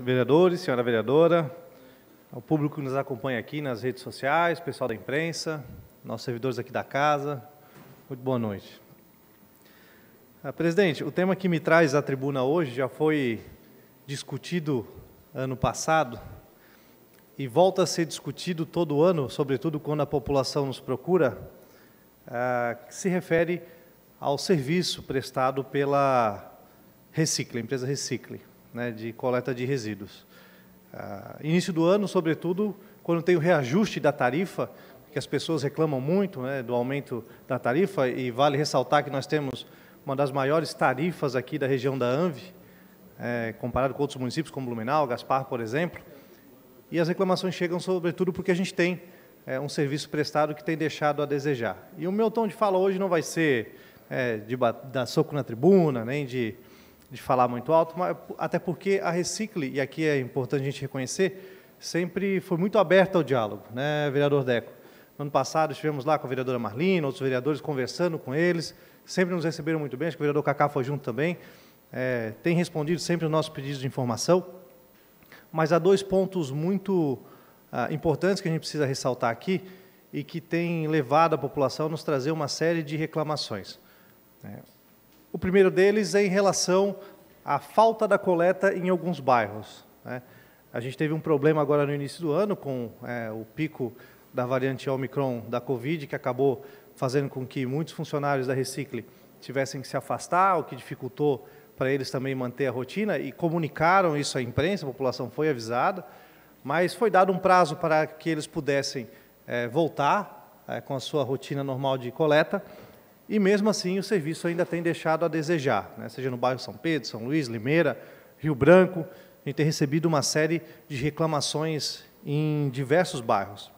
vereadores, senhora vereadora, ao público que nos acompanha aqui nas redes sociais, pessoal da imprensa, nossos servidores aqui da casa, muito boa noite. Ah, presidente, o tema que me traz à tribuna hoje já foi discutido ano passado e volta a ser discutido todo ano, sobretudo quando a população nos procura, ah, que se refere ao serviço prestado pela Recicle, empresa Recicle né, de coleta de resíduos. Ah, início do ano, sobretudo, quando tem o reajuste da tarifa, que as pessoas reclamam muito né, do aumento da tarifa, e vale ressaltar que nós temos uma das maiores tarifas aqui da região da ANVI, é, comparado com outros municípios, como Blumenau, Gaspar, por exemplo. E as reclamações chegam, sobretudo, porque a gente tem é, um serviço prestado que tem deixado a desejar. E o meu tom de fala hoje não vai ser é, de dar soco na tribuna, nem de de falar muito alto, até porque a Recicle, e aqui é importante a gente reconhecer, sempre foi muito aberta ao diálogo, né, vereador Deco? No ano passado estivemos lá com a vereadora Marlina, outros vereadores conversando com eles, sempre nos receberam muito bem, acho que o vereador Cacá foi junto também, é, tem respondido sempre os nossos pedidos de informação, mas há dois pontos muito ah, importantes que a gente precisa ressaltar aqui e que tem levado a população a nos trazer uma série de reclamações. É. O primeiro deles é em relação à falta da coleta em alguns bairros. Né? A gente teve um problema agora no início do ano com é, o pico da variante Omicron da Covid, que acabou fazendo com que muitos funcionários da Recicle tivessem que se afastar, o que dificultou para eles também manter a rotina, e comunicaram isso à imprensa, a população foi avisada, mas foi dado um prazo para que eles pudessem é, voltar é, com a sua rotina normal de coleta e mesmo assim o serviço ainda tem deixado a desejar, né? seja no bairro São Pedro, São Luís, Limeira, Rio Branco, a gente tem recebido uma série de reclamações em diversos bairros.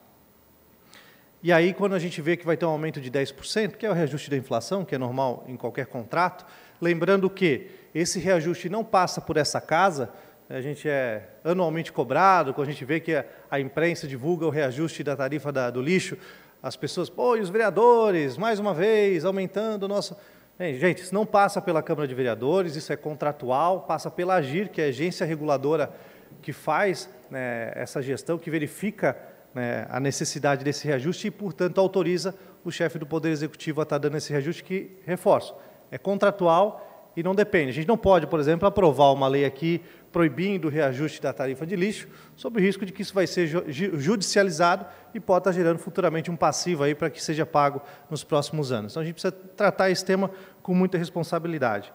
E aí, quando a gente vê que vai ter um aumento de 10%, que é o reajuste da inflação, que é normal em qualquer contrato, lembrando que esse reajuste não passa por essa casa, a gente é anualmente cobrado, quando a gente vê que a imprensa divulga o reajuste da tarifa da, do lixo, as pessoas, pô, e os vereadores, mais uma vez, aumentando o nosso. gente, isso não passa pela Câmara de Vereadores, isso é contratual, passa pela AGIR, que é a agência reguladora que faz né, essa gestão, que verifica né, a necessidade desse reajuste e, portanto, autoriza o chefe do Poder Executivo a estar tá dando esse reajuste que, reforço, é contratual e não depende. A gente não pode, por exemplo, aprovar uma lei aqui proibindo o reajuste da tarifa de lixo, sob o risco de que isso vai ser judicializado e pode estar gerando futuramente um passivo aí para que seja pago nos próximos anos. Então a gente precisa tratar esse tema com muita responsabilidade.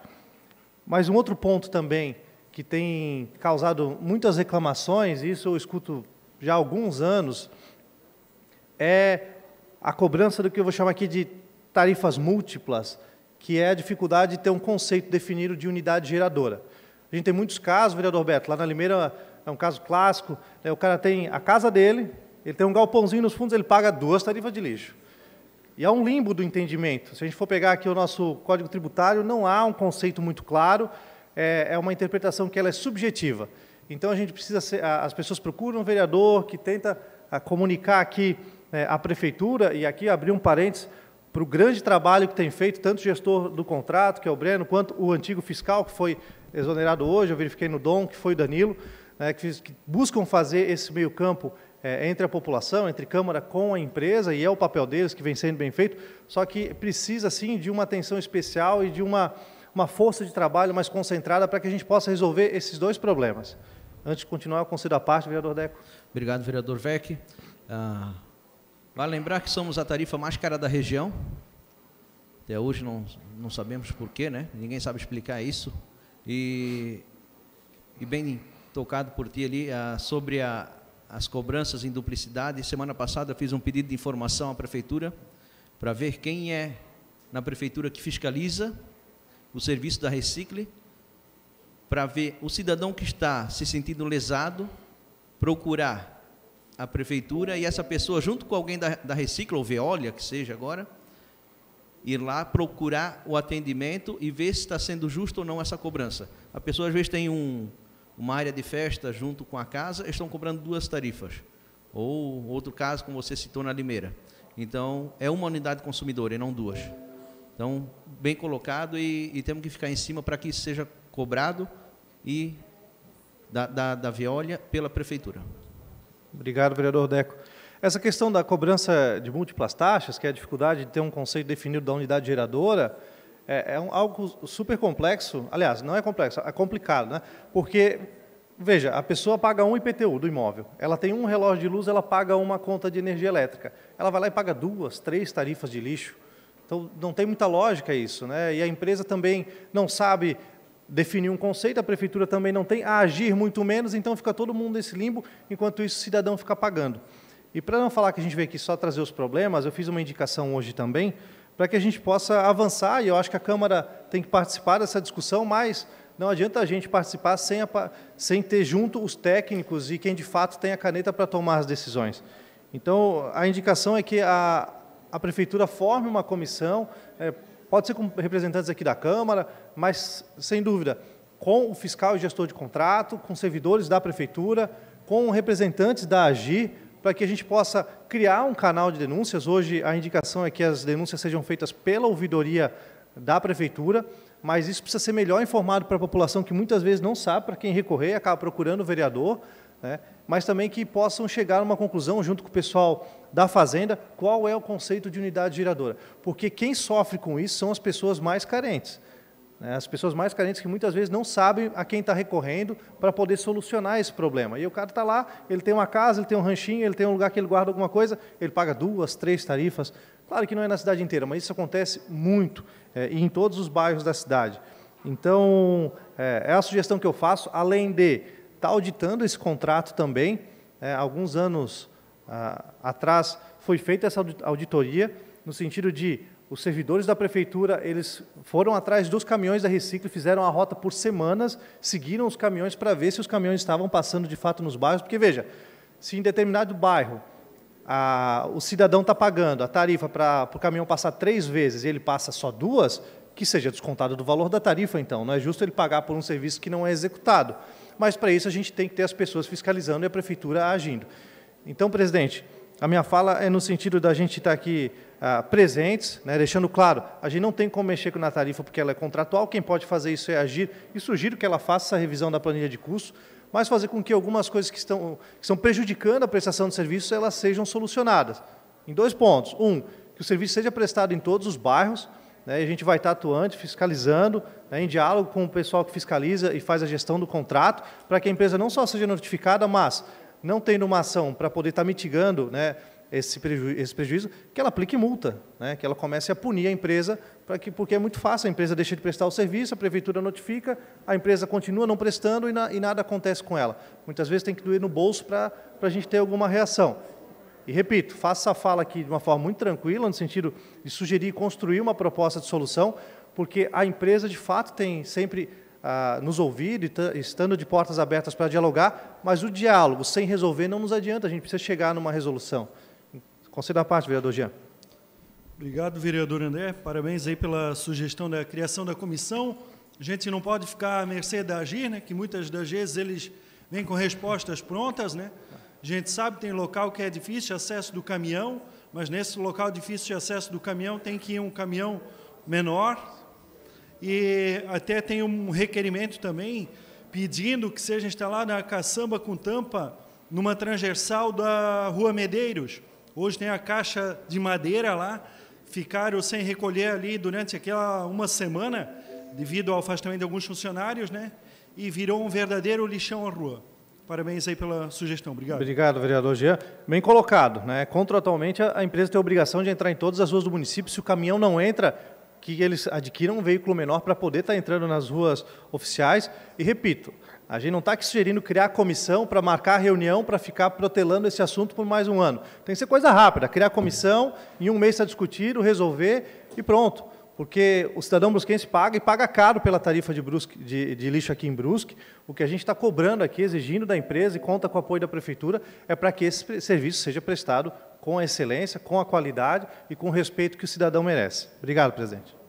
Mas um outro ponto também que tem causado muitas reclamações, e isso eu escuto já há alguns anos, é a cobrança do que eu vou chamar aqui de tarifas múltiplas, que é a dificuldade de ter um conceito definido de unidade geradora. A gente tem muitos casos, vereador Beto, lá na Limeira é um caso clássico, né, o cara tem a casa dele, ele tem um galpãozinho nos fundos, ele paga duas tarifas de lixo. E há um limbo do entendimento. Se a gente for pegar aqui o nosso Código Tributário, não há um conceito muito claro, é, é uma interpretação que ela é subjetiva. Então a gente precisa ser, as pessoas procuram um vereador que tenta ah, comunicar aqui né, a prefeitura, e aqui abrir um parênteses, para o grande trabalho que tem feito tanto o gestor do contrato, que é o Breno, quanto o antigo fiscal, que foi exonerado hoje, eu verifiquei no Dom, que foi o Danilo, né, que, que, buscam fazer esse meio campo é, entre a população, entre Câmara com a empresa, e é o papel deles que vem sendo bem feito, só que precisa, sim, de uma atenção especial e de uma, uma força de trabalho mais concentrada para que a gente possa resolver esses dois problemas. Antes de continuar, eu concedo a parte, vereador Deco. Obrigado, vereador Vec. Ah Vale lembrar que somos a tarifa mais cara da região. Até hoje não, não sabemos porquê, né? Ninguém sabe explicar isso. E, e bem tocado por ti ali a, ah, sobre a, as cobranças em duplicidade. Semana passada eu fiz um pedido de informação à prefeitura para ver quem é na prefeitura que fiscaliza o serviço da Recicle, para ver o cidadão que está se sentindo lesado procurar a prefeitura e essa pessoa, junto com alguém da, da Recicla ou Veolia, que seja agora, ir lá procurar o atendimento e ver se está sendo justo ou não essa cobrança. A pessoa às vezes tem um, uma área de festa junto com a casa, estão cobrando duas tarifas. Ou outro caso, como você citou na Limeira. Então, é uma unidade consumidora e não duas. Então, bem colocado e, e temos que ficar em cima para que isso seja cobrado e da, da, da Veolia pela Prefeitura. Obrigado, vereador Deco. Essa questão da cobrança de múltiplas taxas, que é a dificuldade de ter um conceito definido da unidade geradora, é, é um, algo super complexo. Aliás, não é complexo, é complicado, né? Porque, veja, a pessoa paga um IPTU do imóvel, ela tem um relógio de luz, ela paga uma conta de energia elétrica. Ela vai lá e paga duas, três tarifas de lixo. Então, não tem muita lógica isso, né? E a empresa também não sabe definir um conceito, a prefeitura também não tem, a agir muito menos, então fica todo mundo nesse limbo, enquanto isso o cidadão fica pagando. E para não falar que a gente veio aqui só trazer os problemas, eu fiz uma indicação hoje também, para que a gente possa avançar, e eu acho que a Câmara tem que participar dessa discussão, mas não adianta a gente participar sem, a, sem ter junto os técnicos e quem de fato tem a caneta para tomar as decisões. Então, a indicação é que a, a Prefeitura forme uma comissão, é, pode ser com representantes aqui da Câmara, mas, sem dúvida, com o fiscal e gestor de contrato, com servidores da Prefeitura, com representantes da AGI, para que a gente possa criar um canal de denúncias. Hoje, a indicação é que as denúncias sejam feitas pela ouvidoria da Prefeitura, mas isso precisa ser melhor informado para a população, que muitas vezes não sabe para quem recorrer, acaba procurando o vereador, né? mas também que possam chegar a uma conclusão, junto com o pessoal da fazenda, qual é o conceito de unidade geradora. Porque quem sofre com isso são as pessoas mais carentes. Né? As pessoas mais carentes que muitas vezes não sabem a quem está recorrendo para poder solucionar esse problema. E o cara está lá, ele tem uma casa, ele tem um ranchinho, ele tem um lugar que ele guarda alguma coisa, ele paga duas, três tarifas. Claro que não é na cidade inteira, mas isso acontece muito é, em todos os bairros da cidade. Então, é, é a sugestão que eu faço, além de estar tá auditando esse contrato também. É, alguns anos ah, atrás, foi feita essa auditoria no sentido de os servidores da prefeitura, eles foram atrás dos caminhões da Recicle, fizeram a rota por semanas, seguiram os caminhões para ver se os caminhões estavam passando de fato nos bairros, porque veja, se em determinado bairro a, o cidadão está pagando a tarifa para o caminhão passar três vezes e ele passa só duas, que seja descontado do valor da tarifa, então. Não é justo ele pagar por um serviço que não é executado. Mas, para isso, a gente tem que ter as pessoas fiscalizando e a prefeitura agindo. Então, presidente, a minha fala é no sentido da gente estar aqui ah, presentes, né, deixando claro, a gente não tem como mexer com a tarifa porque ela é contratual, quem pode fazer isso é agir, e sugiro que ela faça essa revisão da planilha de custo, mas fazer com que algumas coisas que estão, que estão prejudicando a prestação de serviços, elas sejam solucionadas. Em dois pontos. Um, que o serviço seja prestado em todos os bairros, né, e a gente vai estar atuante, fiscalizando, né, em diálogo com o pessoal que fiscaliza e faz a gestão do contrato, para que a empresa não só seja notificada, mas não tendo uma ação para poder estar tá mitigando né, esse, preju esse, prejuízo, que ela aplique multa, né, que ela comece a punir a empresa, para que, porque é muito fácil, a empresa deixa de prestar o serviço, a prefeitura notifica, a empresa continua não prestando e, na, e nada acontece com ela. Muitas vezes tem que doer no bolso para a gente ter alguma reação. E repito, faço essa fala aqui de uma forma muito tranquila, no sentido de sugerir e construir uma proposta de solução, porque a empresa de fato tem sempre nos ouvir e estando de portas abertas para dialogar, mas o diálogo sem resolver não nos adianta, a gente precisa chegar numa resolução. Conselho da parte, vereador Jean. Obrigado, vereador André. Parabéns aí pela sugestão da criação da comissão. A gente não pode ficar à mercê da Agir, né, que muitas das vezes eles vêm com respostas prontas. Né? A gente sabe que tem local que é difícil de acesso do caminhão, mas nesse local difícil de acesso do caminhão tem que ir um caminhão menor, e até tem um requerimento também pedindo que seja instalada a caçamba com tampa numa transversal da Rua Medeiros. Hoje tem a caixa de madeira lá, ficaram sem recolher ali durante aquela uma semana, devido ao afastamento de alguns funcionários, né? E virou um verdadeiro lixão à rua. Parabéns aí pela sugestão. Obrigado. Obrigado, vereador Jean. Bem colocado, né? Contratualmente a empresa tem a obrigação de entrar em todas as ruas do município. Se o caminhão não entra, que eles adquiram um veículo menor para poder estar tá entrando nas ruas oficiais. E repito, a gente não está aqui sugerindo criar comissão para marcar reunião para ficar protelando esse assunto por mais um ano. Tem que ser coisa rápida, criar comissão, em um mês está discutido, resolver e pronto. Porque o cidadão brusquense paga e paga caro pela tarifa de, brusque, de, de lixo aqui em Brusque. O que a gente está cobrando aqui, exigindo da empresa e conta com o apoio da prefeitura, é para que esse serviço seja prestado com a excelência, com a qualidade e com o respeito que o cidadão merece. Obrigado, presidente.